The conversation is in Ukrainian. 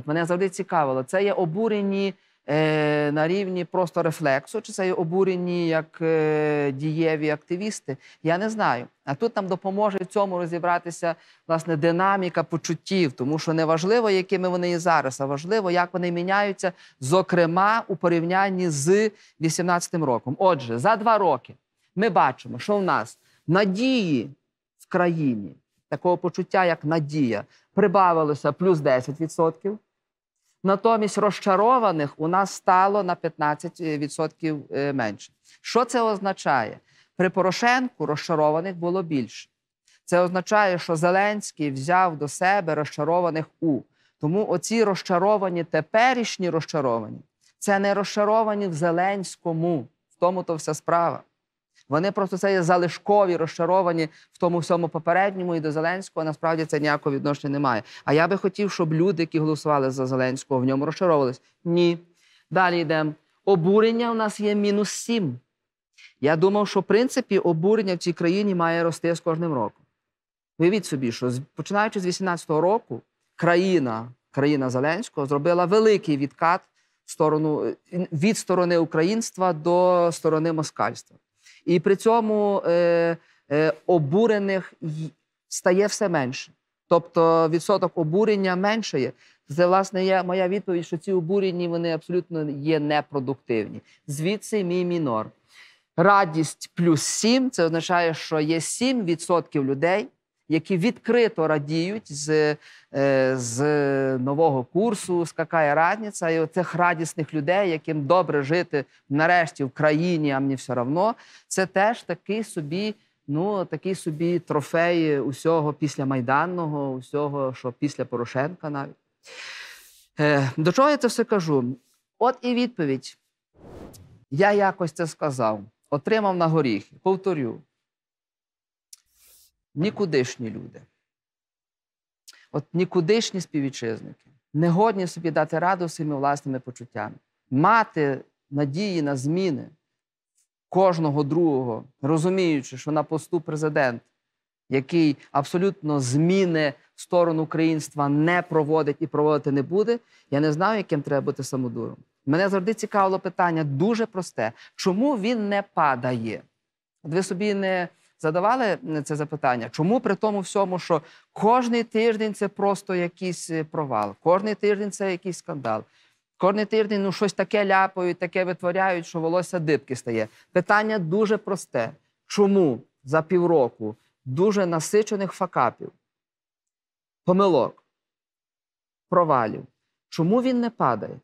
От мене завжди цікавило, це є обурені е, на рівні просто рефлексу, чи це є обурені як е, дієві активісти? Я не знаю. А тут нам допоможе в цьому розібратися власне динаміка почуттів, тому що не важливо, якими вони є зараз, а важливо, як вони міняються, зокрема у порівнянні з 2018 роком. Отже, за два роки ми бачимо, що в нас надії в країні такого почуття, як надія, прибавилося плюс 10%. Натомість розчарованих у нас стало на 15% е, е, менше. Що це означає? При Порошенку розчарованих було більше. Це означає, що Зеленський взяв до себе розчарованих у. Тому оці розчаровані, теперішні розчаровані, це не розчаровані в Зеленському, в тому то вся справа. Вони просто це є залишкові, розчаровані в тому всьому попередньому і до Зеленського насправді це ніякого відношення немає. А я би хотів, щоб люди, які голосували за Зеленського, в ньому розчаровувались. Ні. Далі йдемо. Обурення в нас є мінус сім. Я думав, що в принципі обурення в цій країні має рости з кожним роком. Уявіть собі, що починаючи з 18-го року, країна, країна Зеленського зробила великий відкат в сторону від сторони українства до сторони москальства. І при цьому е, е, обурених стає все менше. Тобто відсоток обурення меншає. Це, власне, є моя відповідь, що ці обурені вони абсолютно є непродуктивні. Звідси мій мінор. Радість плюс 7 це означає, що є 7% людей, які відкрито радіють з е, з нового курсу «Скакає радниця» і цих радісних людей, яким добре жити нарешті в країні, а мені все одно, Це теж такий собі. Ну, такий собі трофей усього після майданного, усього, що після Порошенка навіть. Е, до чого я це все кажу? От і відповідь. Я якось це сказав, отримав на горіх, Повторю, нікудишні люди, от нікудишні співвітчизники, годні собі дати раду своїми власними почуттями, мати надії на зміни кожного другого, розуміючи, що на посту президент, який абсолютно зміни в сторону українства не проводить і проводити не буде, я не знаю, яким треба бути самодуром. Мене завжди цікавило питання дуже просте: чому він не падає? От ви собі не задавали це запитання, чому при тому всьому, що кожний тиждень це просто якийсь е, провал, кожний тиждень це якийсь скандал, кожний тиждень ну, щось таке ляпають, таке витворяють, що волосся дибки стає. Питання дуже просте. Чому за півроку дуже насичених факапів, помилок, провалів, чому він не падає?